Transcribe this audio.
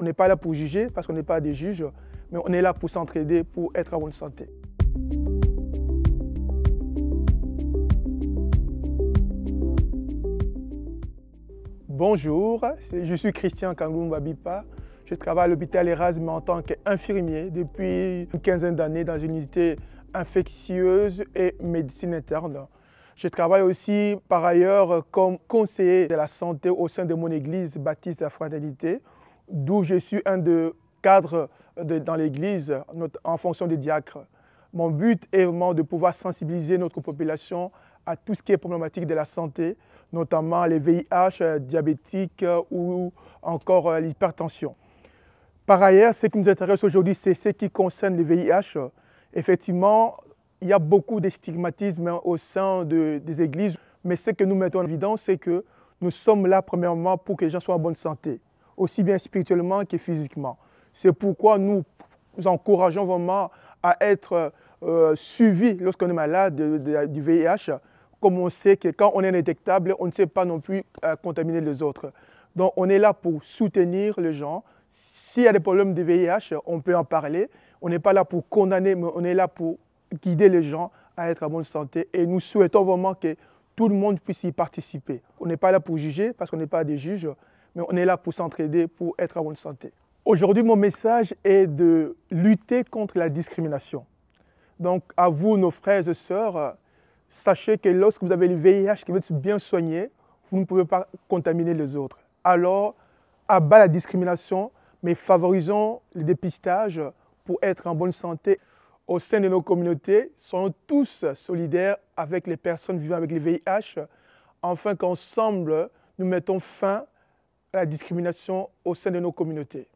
On n'est pas là pour juger parce qu'on n'est pas des juges, mais on est là pour s'entraider, pour être en bonne santé. Bonjour, je suis Christian Kangoumbabipa. Je travaille à l'hôpital Erasme en tant qu'infirmier depuis une quinzaine d'années dans une unité infectieuse et médecine interne. Je travaille aussi par ailleurs comme conseiller de la santé au sein de mon église baptiste de la fraternité d'où je suis un de cadres dans l'Église en fonction des diacres. Mon but est vraiment de pouvoir sensibiliser notre population à tout ce qui est problématique de la santé, notamment les VIH euh, diabétiques euh, ou encore euh, l'hypertension. Par ailleurs, ce qui nous intéresse aujourd'hui, c'est ce qui concerne les VIH. Effectivement, il y a beaucoup de stigmatisme au sein des églises, mais ce que nous mettons en évidence, c'est que nous sommes là, premièrement, pour que les gens soient en bonne santé aussi bien spirituellement que physiquement. C'est pourquoi nous, encourageons vraiment à être suivi euh, suivis lorsqu'on est malade du VIH, comme on sait que quand on est indétectable, on ne sait pas non plus euh, contaminer les autres. Donc on est là pour soutenir les gens. S'il y a des problèmes de VIH, on peut en parler. On n'est pas là pour condamner, mais on est là pour guider les gens à être en bonne santé. Et nous souhaitons vraiment que tout le monde puisse y participer. On n'est pas là pour juger parce qu'on n'est pas des juges mais on est là pour s'entraider, pour être en bonne santé. Aujourd'hui, mon message est de lutter contre la discrimination. Donc, à vous, nos frères et sœurs, sachez que lorsque vous avez le VIH qui veut être bien soigné, vous ne pouvez pas contaminer les autres. Alors, abat la discrimination, mais favorisons le dépistage pour être en bonne santé. Au sein de nos communautés, soyons tous solidaires avec les personnes vivant avec le VIH, afin qu'ensemble, nous mettons fin à la discrimination au sein de nos communautés.